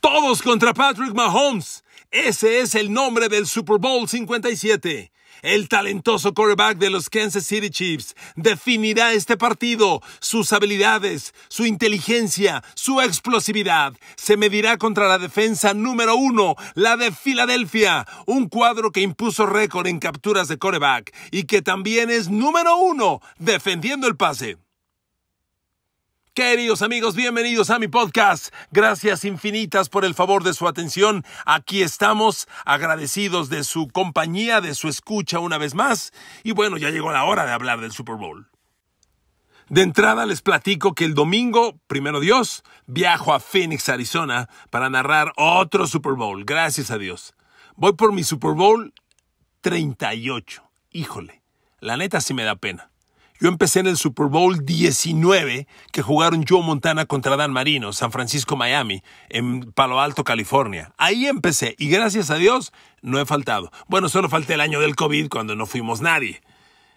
Todos contra Patrick Mahomes. Ese es el nombre del Super Bowl 57. El talentoso coreback de los Kansas City Chiefs definirá este partido. Sus habilidades, su inteligencia, su explosividad se medirá contra la defensa número uno, la de Filadelfia, un cuadro que impuso récord en capturas de coreback. y que también es número uno defendiendo el pase. Queridos amigos, bienvenidos a mi podcast. Gracias infinitas por el favor de su atención. Aquí estamos, agradecidos de su compañía, de su escucha una vez más. Y bueno, ya llegó la hora de hablar del Super Bowl. De entrada les platico que el domingo, primero Dios, viajo a Phoenix, Arizona, para narrar otro Super Bowl, gracias a Dios. Voy por mi Super Bowl 38. Híjole, la neta sí me da pena. Yo empecé en el Super Bowl 19 que jugaron Joe Montana contra Dan Marino, San Francisco, Miami, en Palo Alto, California. Ahí empecé y gracias a Dios no he faltado. Bueno, solo falté el año del COVID cuando no fuimos nadie.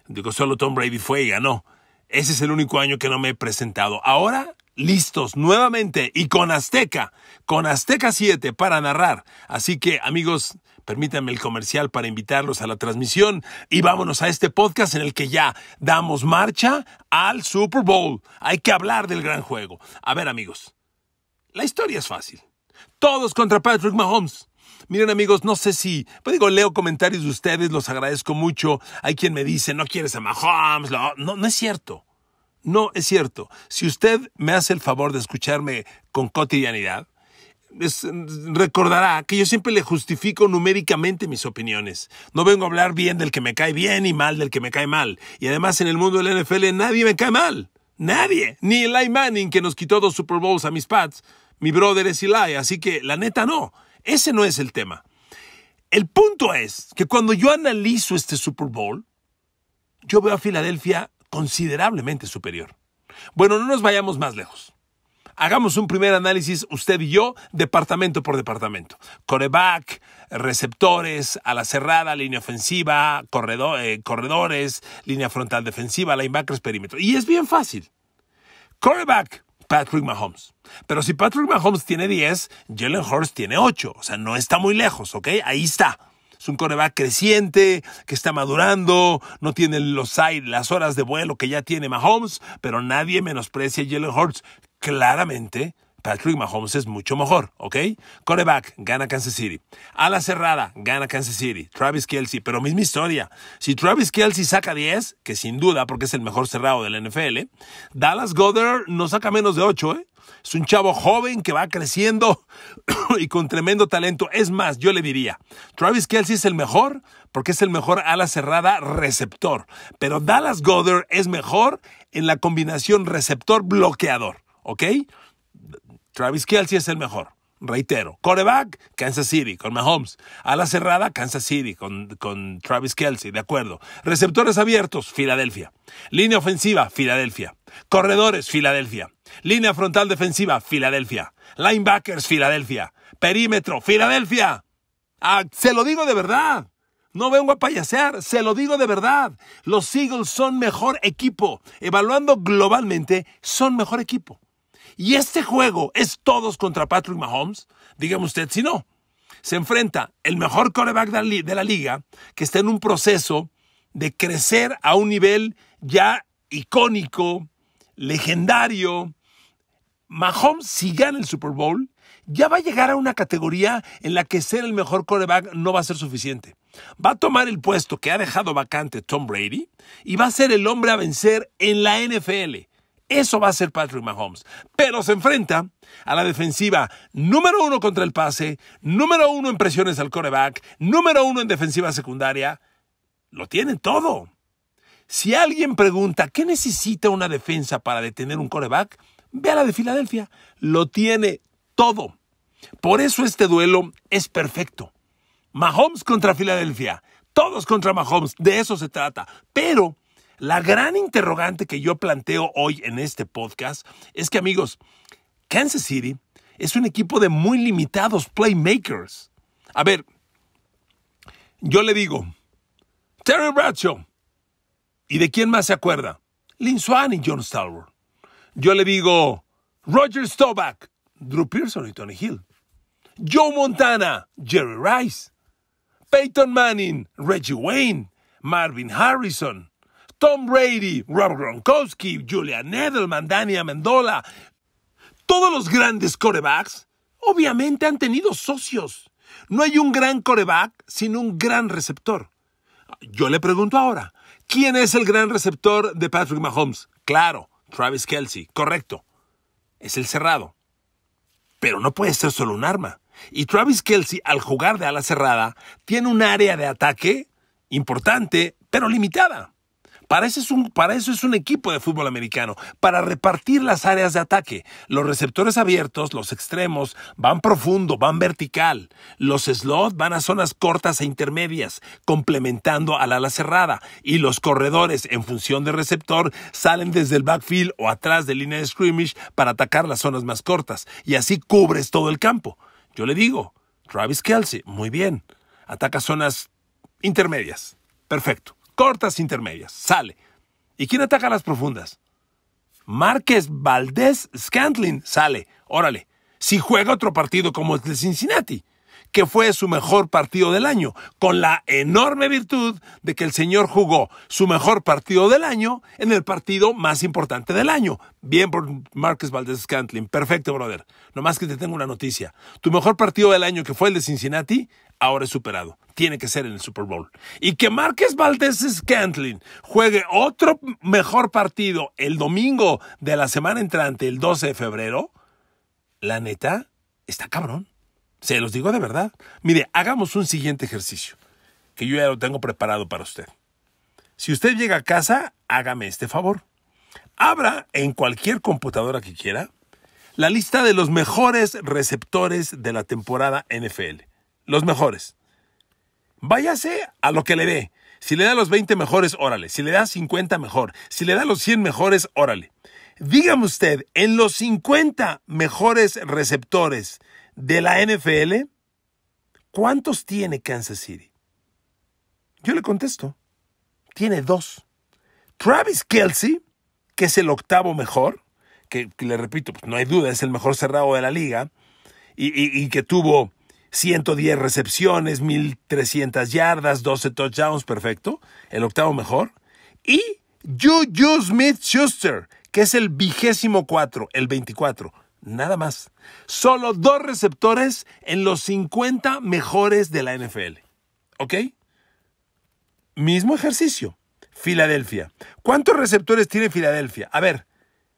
Digo, solo Tom Brady fue y ganó. Ese es el único año que no me he presentado. Ahora, listos nuevamente y con Azteca, con Azteca 7 para narrar. Así que amigos, Permítanme el comercial para invitarlos a la transmisión y vámonos a este podcast en el que ya damos marcha al Super Bowl. Hay que hablar del gran juego. A ver amigos, la historia es fácil. Todos contra Patrick Mahomes. Miren amigos, no sé si, pues digo, leo comentarios de ustedes, los agradezco mucho. Hay quien me dice, no quieres a Mahomes. No, no es cierto. No es cierto. Si usted me hace el favor de escucharme con cotidianidad, recordará que yo siempre le justifico numéricamente mis opiniones. No vengo a hablar bien del que me cae bien y mal del que me cae mal. Y además en el mundo del NFL nadie me cae mal. Nadie. Ni Eli Manning que nos quitó dos Super Bowls a mis pads. Mi brother es Eli. Así que la neta no. Ese no es el tema. El punto es que cuando yo analizo este Super Bowl, yo veo a Filadelfia considerablemente superior. Bueno, no nos vayamos más lejos hagamos un primer análisis, usted y yo, departamento por departamento. Coreback, receptores, a la cerrada, línea ofensiva, corredor, eh, corredores, línea frontal defensiva, linebackers, perímetro. Y es bien fácil. Coreback, Patrick Mahomes. Pero si Patrick Mahomes tiene 10, Jalen Hurts tiene 8. O sea, no está muy lejos, ¿ok? Ahí está. Es un coreback creciente, que está madurando, no tiene los las horas de vuelo que ya tiene Mahomes, pero nadie menosprecia a Jalen Hurts claramente Patrick Mahomes es mucho mejor, ¿ok? Coreback, gana Kansas City. Ala cerrada, gana Kansas City. Travis Kelsey, pero misma historia. Si Travis Kelsey saca 10, que sin duda porque es el mejor cerrado del NFL, ¿eh? Dallas Goddard no saca menos de 8, ¿eh? Es un chavo joven que va creciendo y con tremendo talento. Es más, yo le diría, Travis Kelsey es el mejor porque es el mejor ala cerrada receptor, pero Dallas Goddard es mejor en la combinación receptor-bloqueador. ¿ok? Travis Kelsey es el mejor. Reitero, coreback, Kansas City con Mahomes. Ala cerrada, Kansas City con, con Travis Kelsey, de acuerdo. Receptores abiertos, Filadelfia. Línea ofensiva, Filadelfia. Corredores, Filadelfia. Línea frontal defensiva, Filadelfia. Linebackers, Filadelfia. Perímetro, Filadelfia. Ah, se lo digo de verdad. No vengo a payasear, se lo digo de verdad. Los Eagles son mejor equipo. Evaluando globalmente, son mejor equipo. Y este juego es todos contra Patrick Mahomes. Dígame usted si no. Se enfrenta el mejor coreback de la liga que está en un proceso de crecer a un nivel ya icónico, legendario. Mahomes, si gana el Super Bowl, ya va a llegar a una categoría en la que ser el mejor coreback no va a ser suficiente. Va a tomar el puesto que ha dejado vacante Tom Brady y va a ser el hombre a vencer en la NFL. Eso va a ser Patrick Mahomes. Pero se enfrenta a la defensiva número uno contra el pase, número uno en presiones al coreback, número uno en defensiva secundaria. Lo tiene todo. Si alguien pregunta qué necesita una defensa para detener un coreback, ve a la de Filadelfia. Lo tiene todo. Por eso este duelo es perfecto. Mahomes contra Filadelfia. Todos contra Mahomes. De eso se trata. Pero la gran interrogante que yo planteo hoy en este podcast es que, amigos, Kansas City es un equipo de muy limitados playmakers. A ver, yo le digo, Terry Bradshaw. ¿Y de quién más se acuerda? Lin Swan y John Stalwart. Yo le digo, Roger Staubach, Drew Pearson y Tony Hill. Joe Montana, Jerry Rice. Peyton Manning, Reggie Wayne, Marvin Harrison. Tom Brady, Rob Gronkowski, Julian Edelman, Danny Mendola, Todos los grandes corebacks obviamente han tenido socios. No hay un gran coreback sin un gran receptor. Yo le pregunto ahora, ¿quién es el gran receptor de Patrick Mahomes? Claro, Travis Kelsey, correcto. Es el cerrado. Pero no puede ser solo un arma. Y Travis Kelsey, al jugar de ala cerrada, tiene un área de ataque importante, pero limitada. Para eso, es un, equipo de fútbol americano, para repartir las áreas de ataque. Los receptores abiertos, los extremos, van profundo, van vertical. Los slots van a zonas cortas e intermedias, complementando al ala cerrada. Y los corredores, en función del receptor, salen desde el backfield o atrás de línea de scrimmage para atacar las zonas más cortas. Y así cubres todo el campo. Yo le digo, Travis Kelsey, muy bien. Ataca zonas intermedias. Perfecto cortas intermedias, sale. ¿Y quién ataca las profundas? Márquez Valdés Scantlin sale, órale. Si juega otro partido como el de Cincinnati, que fue su mejor partido del año, con la enorme virtud de que el señor jugó su mejor partido del año en el partido más importante del año. Bien por Marques Valdez Scantlin, perfecto, brother. Nomás que te tengo una noticia. Tu mejor partido del año, que fue el de Cincinnati, ahora es superado. Tiene que ser en el Super Bowl. Y que Marques Valdés Scantlin juegue otro mejor partido el domingo de la semana entrante, el 12 de febrero, la neta, está cabrón. Se los digo de verdad. Mire, hagamos un siguiente ejercicio, que yo ya lo tengo preparado para usted. Si usted llega a casa, hágame este favor. Abra en cualquier computadora que quiera la lista de los mejores receptores de la temporada NFL. Los mejores. Váyase a lo que le dé. Si le da los 20 mejores, órale. Si le da 50 mejor. Si le da los 100 mejores, órale. Dígame usted, en los 50 mejores receptores de la NFL? ¿Cuántos tiene Kansas City? Yo le contesto, tiene dos. Travis Kelsey, que es el octavo mejor, que, le repito, pues no hay duda, es el mejor cerrado de la liga, y, que tuvo 110 recepciones, 1300 yardas, 12 touchdowns, perfecto, el octavo mejor. Y Juju Smith Schuster, que es el vigésimo cuatro, el 24, nada más. Solo dos receptores en los 50 mejores de la NFL. ¿Ok? Mismo ejercicio. Filadelfia. ¿Cuántos receptores tiene Filadelfia? A ver,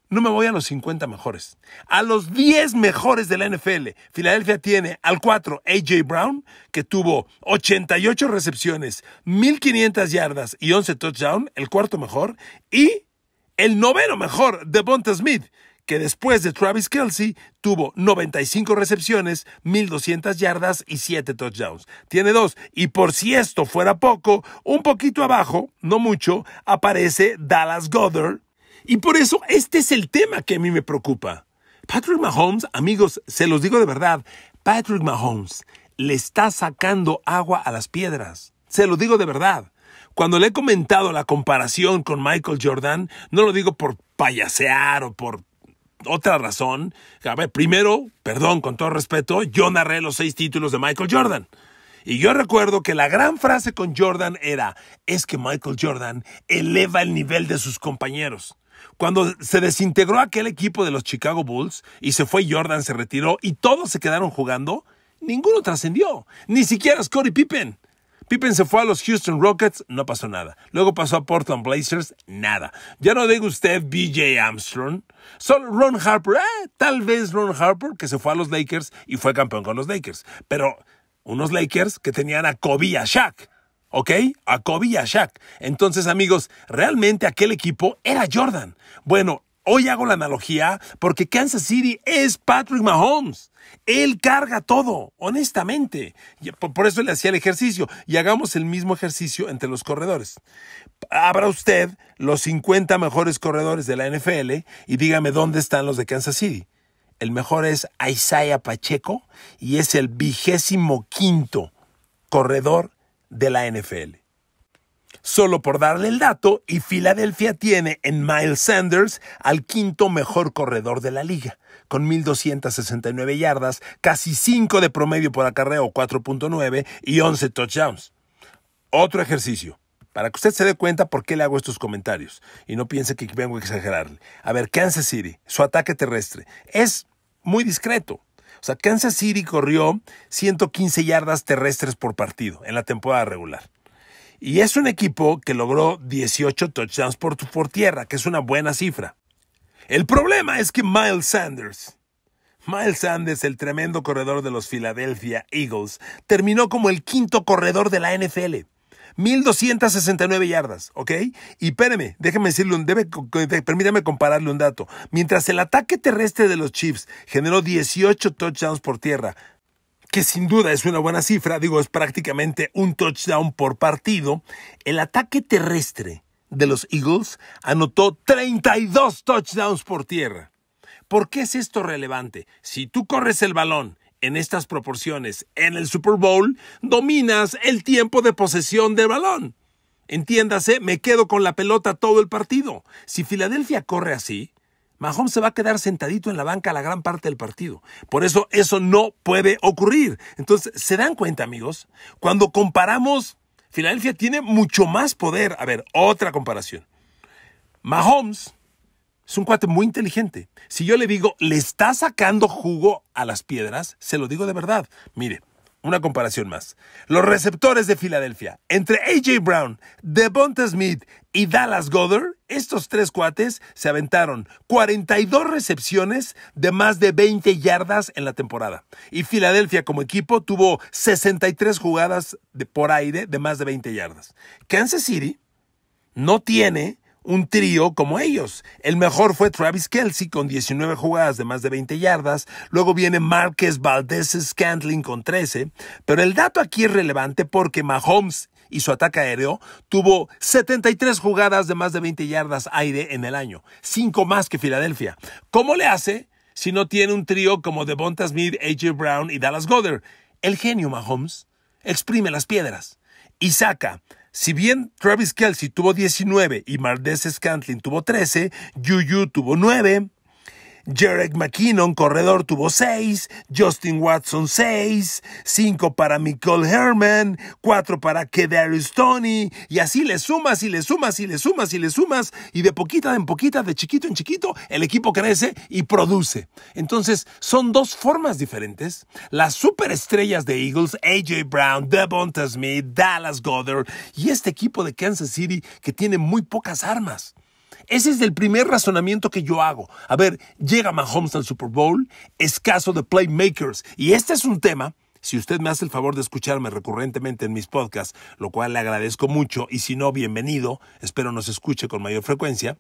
no me voy a los 50 mejores. A los 10 mejores de la NFL. Filadelfia tiene al 4 AJ Brown, que tuvo 88 recepciones, 1500 yardas y 11 touchdowns, el cuarto mejor. Y el noveno mejor, Devonta Smith, que después de Travis Kelsey tuvo 95 recepciones, 1.200 yardas y 7 touchdowns. Tiene dos. Y por si esto fuera poco, un poquito abajo, no mucho, aparece Dallas Goddard. Y por eso este es el tema que a mí me preocupa. Patrick Mahomes, amigos, se los digo de verdad, Patrick Mahomes le está sacando agua a las piedras. Se lo digo de verdad. Cuando le he comentado la comparación con Michael Jordan, no lo digo por payasear o por otra razón. A ver, primero, perdón, con todo respeto, yo narré los seis títulos de Michael Jordan. Y yo recuerdo que la gran frase con Jordan era, es que Michael Jordan eleva el nivel de sus compañeros. Cuando se desintegró aquel equipo de los Chicago Bulls y se fue Jordan, se retiró y todos se quedaron jugando, ninguno trascendió, ni siquiera Scottie Pippen. Pippen se fue a los Houston Rockets, no pasó nada. Luego pasó a Portland Blazers, nada. Ya no diga usted BJ Armstrong. Solo Ron Harper, eh, tal vez Ron Harper, que se fue a los Lakers y fue campeón con los Lakers. Pero unos Lakers que tenían a Kobe y a Shaq. ¿ok? A Kobe y a Shaq. Entonces, amigos, realmente aquel equipo era Jordan. Bueno, Hoy hago la analogía porque Kansas City es Patrick Mahomes. Él carga todo, honestamente. Por eso le hacía el ejercicio. Y hagamos el mismo ejercicio entre los corredores. Abra usted los 50 mejores corredores de la NFL y dígame dónde están los de Kansas City. El mejor es Isaiah Pacheco y es el vigésimo quinto corredor de la NFL. Solo por darle el dato, y Filadelfia tiene en Miles Sanders al quinto mejor corredor de la liga, con 1.269 yardas, casi 5 de promedio por acarreo, 4.9 y 11 touchdowns. Otro ejercicio, para que usted se dé cuenta por qué le hago estos comentarios y no piense que vengo a exagerarle. A ver, Kansas City, su ataque terrestre, es muy discreto. O sea, Kansas City corrió 115 yardas terrestres por partido en la temporada regular. Y es un equipo que logró 18 touchdowns por, tierra, que es una buena cifra. El problema es que Miles Sanders, Miles Sanders, el tremendo corredor de los Philadelphia Eagles, terminó como el quinto corredor de la NFL. 1269 yardas, ¿ok? Y espéreme, déjeme decirle un, permítame compararle un dato. Mientras el ataque terrestre de los Chiefs generó 18 touchdowns por tierra, que sin duda es una buena cifra, digo, es prácticamente un touchdown por partido, el ataque terrestre de los Eagles anotó 32 touchdowns por tierra. ¿Por qué es esto relevante? Si tú corres el balón en estas proporciones en el Super Bowl, dominas el tiempo de posesión del balón. Entiéndase, me quedo con la pelota todo el partido. Si Filadelfia corre así, Mahomes se va a quedar sentadito en la banca la gran parte del partido. Por eso eso no puede ocurrir. Entonces, ¿se dan cuenta, amigos? Cuando comparamos, Filadelfia tiene mucho más poder. A ver, otra comparación. Mahomes es un cuate muy inteligente. Si yo le digo, le está sacando jugo a las piedras, se lo digo de verdad. Mire, una comparación más. Los receptores de Filadelfia, entre AJ Brown, Devonta Smith y Dallas Goddard, estos tres cuates se aventaron 42 recepciones de más de 20 yardas en la temporada. Y Filadelfia como equipo tuvo 63 jugadas de por aire de más de 20 yardas. Kansas City no tiene un trío como ellos. El mejor fue Travis Kelsey con 19 jugadas de más de 20 yardas, luego viene Márquez Valdez Scantling con 13, pero el dato aquí es relevante porque Mahomes y su ataque aéreo tuvo 73 jugadas de más de 20 yardas aire en el año, Cinco más que Filadelfia. ¿Cómo le hace si no tiene un trío como Devonta Smith, AJ Brown y Dallas Goddard? El genio Mahomes exprime las piedras y saca si bien Travis Kelsey tuvo 19 y Mardez Scantlin tuvo 13, Juju tuvo 9, Jarek McKinnon, corredor, tuvo seis. Justin Watson 6, 5 para Nicole Herman, 4 para Kedarius Tony, y así le sumas y le sumas y le sumas y le sumas, y de poquita en poquita, de chiquito en chiquito, el equipo crece y produce. Entonces, son dos formas diferentes. Las superestrellas de Eagles, AJ Brown, Devonta Smith, Dallas Goddard, y este equipo de Kansas City que tiene muy pocas armas. Ese es el primer razonamiento que yo hago. A ver, llega Mahomes al Super Bowl, escaso de playmakers. Y este es un tema si usted me hace el favor de escucharme recurrentemente en mis podcasts, lo cual le agradezco mucho, y si no, bienvenido, espero nos escuche con mayor frecuencia,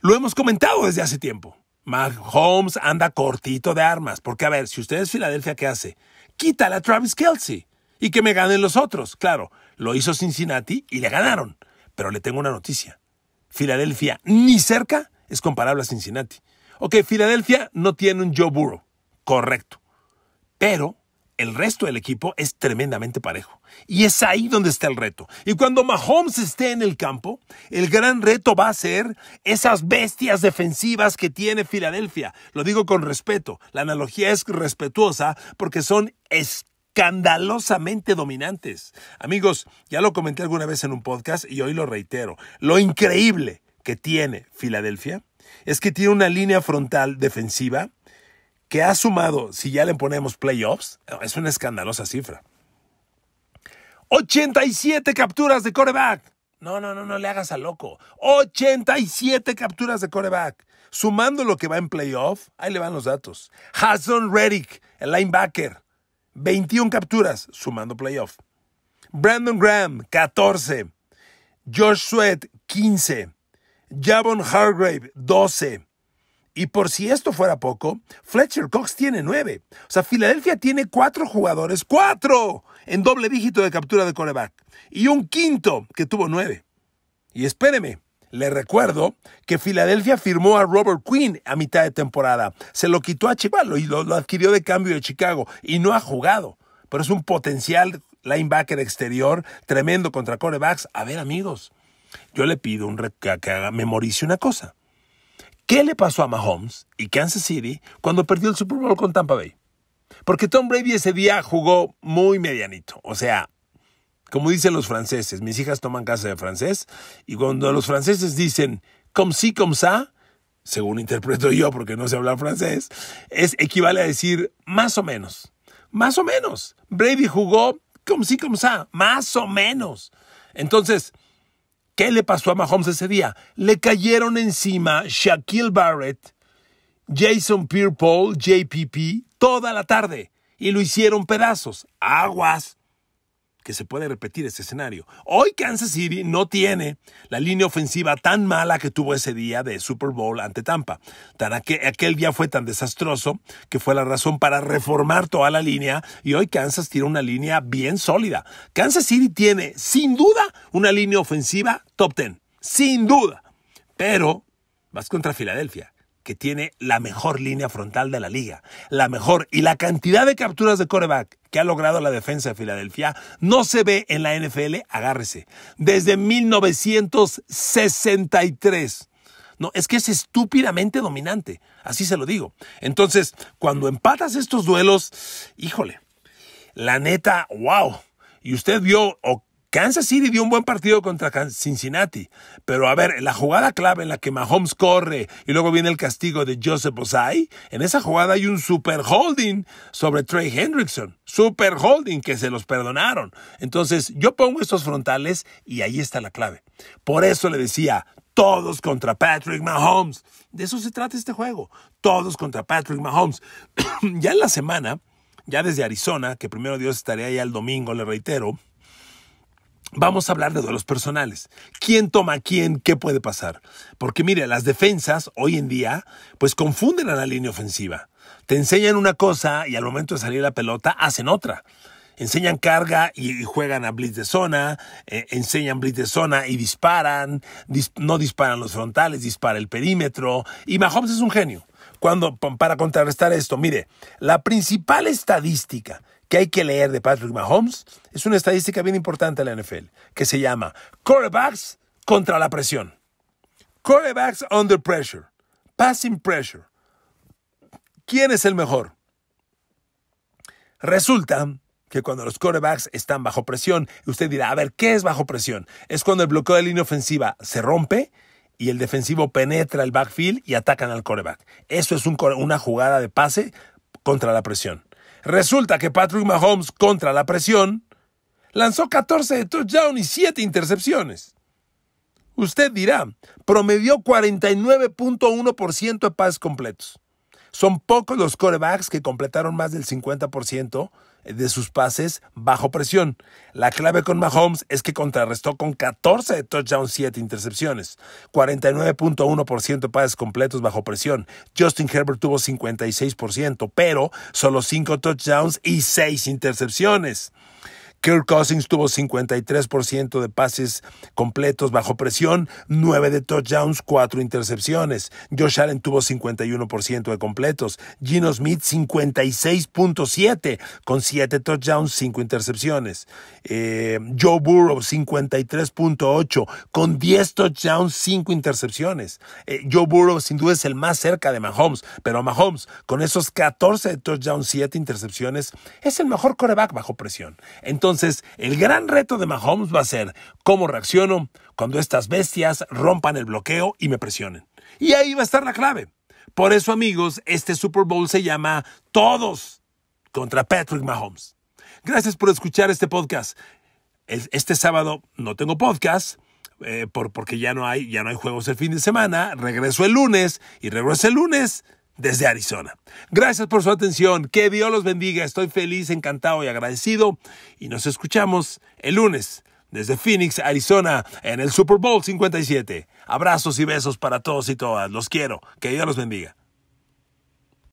lo hemos comentado desde hace tiempo. Mahomes anda cortito de armas, porque a ver, si usted es Filadelfia, ¿qué hace? Quítala a Travis Kelsey y que me ganen los otros. Claro, lo hizo Cincinnati y le ganaron, pero le tengo una noticia. Filadelfia ni cerca es comparable a Cincinnati. Ok, Filadelfia no tiene un Joe Burrow, correcto. Pero el resto del equipo es tremendamente parejo. Y es ahí donde está el reto. Y cuando Mahomes esté en el campo, el gran reto va a ser esas bestias defensivas que tiene Filadelfia. Lo digo con respeto. La analogía es respetuosa porque son escandalosamente dominantes. Amigos, ya lo comenté alguna vez en un podcast y hoy lo reitero. Lo increíble que tiene Filadelfia es que tiene una línea frontal defensiva que ha sumado, si ya le ponemos playoffs, es una escandalosa cifra. 87 capturas de coreback. No, no, no, no le hagas a loco. 87 capturas de coreback. Sumando lo que va en playoff, ahí le van los datos. Hudson Reddick, el linebacker, 21 capturas, sumando playoff. Brandon Graham, 14. Josh Sweat, 15. Javon Hargrave, 12. Y por si esto fuera poco, Fletcher Cox tiene 9. O sea, Filadelfia tiene 4 jugadores, 4 en doble dígito de captura de coreback. Y un quinto que tuvo 9. Y espéreme, le recuerdo que Filadelfia firmó a Robert Quinn a mitad de temporada. Se lo quitó a Chivalo y lo, adquirió de cambio de Chicago y no ha jugado. Pero es un potencial linebacker exterior tremendo contra corebacks. A ver, amigos, yo le pido un que, que memorice una cosa. ¿Qué le pasó a Mahomes y Kansas City cuando perdió el Super Bowl con Tampa Bay? Porque Tom Brady ese día jugó muy medianito, o sea, como dicen los franceses, mis hijas toman casa de francés y cuando los franceses dicen comme si, comme ça, según interpreto yo porque no sé hablar francés, es equivale a decir más o menos. Más o menos. Brady jugó comme si, comme ça, más o menos. Entonces, ¿qué le pasó a Mahomes ese día? Le cayeron encima Shaquille Barrett, Jason Pierre-Paul, JPP, toda la tarde y lo hicieron pedazos. Aguas que se puede repetir ese escenario. Hoy Kansas City no tiene la línea ofensiva tan mala que tuvo ese día de Super Bowl ante Tampa. aquel, aquel día fue tan desastroso que fue la razón para reformar toda la línea y hoy Kansas tiene una línea bien sólida. Kansas City tiene sin duda una línea ofensiva top 10, sin duda. Pero vas contra Filadelfia que tiene la mejor línea frontal de la liga, la mejor y la cantidad de capturas de coreback que ha logrado la defensa de Filadelfia no se ve en la NFL, agárrese, desde 1963. No, es que es estúpidamente dominante, así se lo digo. Entonces, cuando empatas estos duelos, híjole, la neta, wow. Y usted vio o Kansas City dio un buen partido contra Cincinnati, pero a ver, la jugada clave en la que Mahomes corre y luego viene el castigo de Joseph Osai, en esa jugada hay un super holding sobre Trey Hendrickson, super holding que se los perdonaron. Entonces, yo pongo estos frontales y ahí está la clave. Por eso le decía, todos contra Patrick Mahomes. De eso se trata este juego, todos contra Patrick Mahomes. ya en la semana, ya desde Arizona, que primero Dios estaría ahí el domingo, le reitero, Vamos a hablar de duelos personales. ¿Quién toma quién? ¿Qué puede pasar? Porque mire, las defensas hoy en día pues confunden a la línea ofensiva. Te enseñan una cosa y al momento de salir la pelota hacen otra. Enseñan carga y, juegan a blitz de zona, eh, enseñan blitz de zona y disparan, no disparan los frontales, dispara el perímetro. Y Mahomes es un genio. Cuando, para contrarrestar esto, mire, la principal estadística que hay que leer de Patrick Mahomes es una estadística bien importante en la NFL, que se llama Corebacks contra la presión. Corebacks under pressure. Passing pressure. ¿Quién es el mejor? Resulta que cuando los corebacks están bajo presión, usted dirá, a ver, ¿qué es bajo presión? Es cuando el bloqueo de línea ofensiva se rompe y el defensivo penetra el backfield y atacan al coreback. Eso es una jugada de pase contra la presión. Resulta que Patrick Mahomes, contra la presión, lanzó 14 de y 7 intercepciones. Usted dirá, promedió 49.1% de pases completos. Son pocos los corebacks que completaron más del 50% de sus pases bajo presión. La clave con Mahomes es que contrarrestó con 14 touchdowns touchdowns, 7 intercepciones, 49.1% de pases completos bajo presión. Justin Herbert tuvo 56%, pero solo 5 touchdowns y 6 intercepciones. Kirk Cousins tuvo 53% de pases completos bajo presión, 9 de touchdowns, 4 intercepciones. Josh Allen tuvo 51% de completos. Gino Smith 56.7 con 7 touchdowns, 5 intercepciones. Eh, Joe Burrow 53.8 con 10 touchdowns, 5 intercepciones. Eh, Joe Burrow sin duda es el más cerca de Mahomes, pero Mahomes con esos 14 touchdowns, 7 intercepciones es el mejor coreback bajo presión. Entonces, entonces, el gran reto de Mahomes va a ser cómo reacciono cuando estas bestias rompan el bloqueo y me presionen. Y ahí va a estar la clave. Por eso, amigos, este Super Bowl se llama Todos contra Patrick Mahomes. Gracias por escuchar este podcast. Este sábado no tengo podcast. Eh, por, porque ya no, hay, ya no hay juegos el fin de semana, regreso el lunes y regreso el lunes desde Arizona. Gracias por su atención, que Dios los bendiga, estoy feliz, encantado y agradecido y nos escuchamos el lunes desde Phoenix, Arizona, en el Super Bowl 57. Abrazos y besos para todos y todas, los quiero, que Dios los bendiga.